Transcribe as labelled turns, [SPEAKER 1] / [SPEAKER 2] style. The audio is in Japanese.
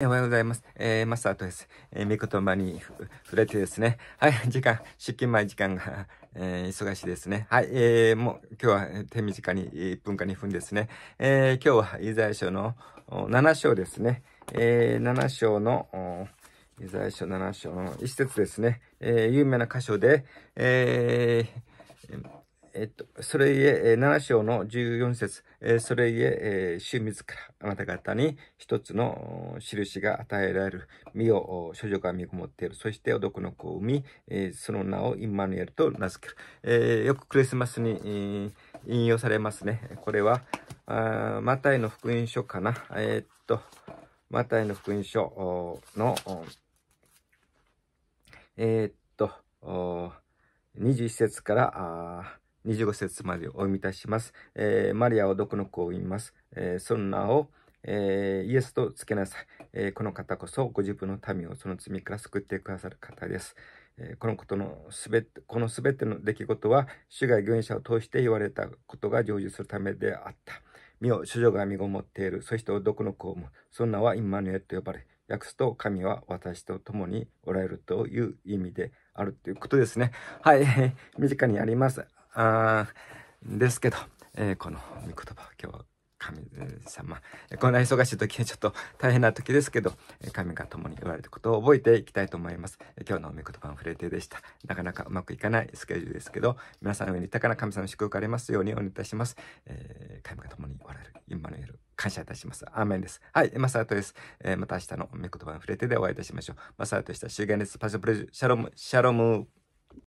[SPEAKER 1] おはようございます。えー、マスターとです。えー、見言葉に触れてですね。はい、時間、出勤前時間が、えー、忙しいですね。はい、えー、もう今日は手短に1分か2分ですね。えー、今日はイザヤ書の7章ですね。えー、7章の、イザヤ書7章の一節ですね。えー、有名な箇所で、えー、えっと、それいえ、7章の14節、それいえ、主自らあなた方に一つの印が与えられる。身を、処女が身ごもっている。そして、男の子を産み、その名をインマヌエルと名付ける。よくクリスマスに引用されますね。これは、マタイの福音書かな。えー、っと、マタイの福音書の、えー、っと、21節から、25節までお読みいたします。えー、マリアはどこの子を言います。えー、その名を、えー、イエスとつけなさい、えー、この方こそご自分の民をその罪から救ってくださる方です。えー、このことのすべて、このすべての出来事は、主が預言者を通して言われたことが成就するためであった。身を、主女が身ごもっている。そして男の子をも、その名はインマヌエと呼ばれ、訳すと神は私と共におられるという意味であるということですね。はい、身近にあります。あですけど、えー、この御言葉今日は神様こんな忙しい時ちょっと大変な時ですけど神が共に言われたことを覚えていきたいと思います今日の御言葉は触れてでしたなかなかうまくいかないスケジュールですけど皆さんの上に豊かな神様の祝福ありますようにお願いいたします、えー、神が共におられる今の夜感謝いたしますアーメンですはいマサートです、えー、また明日の御言葉の触れてでお会いいたしましょうマサートでした終言ですパズャプレジシャロムシャロム